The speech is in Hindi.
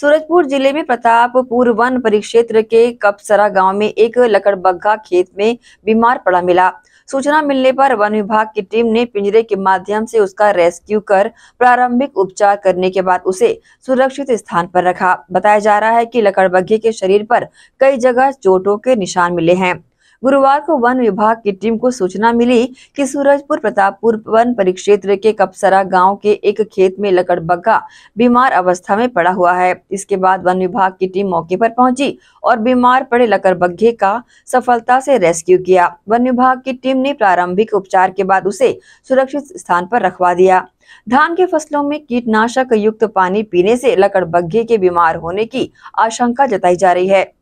सूरजपुर जिले में प्रतापपुर वन परिक्षेत्र के कपसरा गांव में एक लकड़बग्घा खेत में बीमार पड़ा मिला सूचना मिलने पर वन विभाग की टीम ने पिंजरे के माध्यम से उसका रेस्क्यू कर प्रारंभिक उपचार करने के बाद उसे सुरक्षित स्थान पर रखा बताया जा रहा है कि लकड़बग्घे के शरीर पर कई जगह चोटों के निशान मिले हैं गुरुवार को वन विभाग की टीम को सूचना मिली कि सूरजपुर प्रतापपुर वन परिक्षेत्र के कपसरा गांव के एक खेत में लकड़बग्गा बीमार अवस्था में पड़ा हुआ है इसके बाद वन विभाग की टीम मौके पर पहुंची और बीमार पड़े लकड़बग्घे का सफलता से रेस्क्यू किया वन विभाग की टीम ने प्रारंभिक उपचार के बाद उसे सुरक्षित स्थान पर रखवा दिया धान के फसलों में कीटनाशक युक्त पानी पीने से लकड़बग्घे के बीमार होने की आशंका जताई जा रही है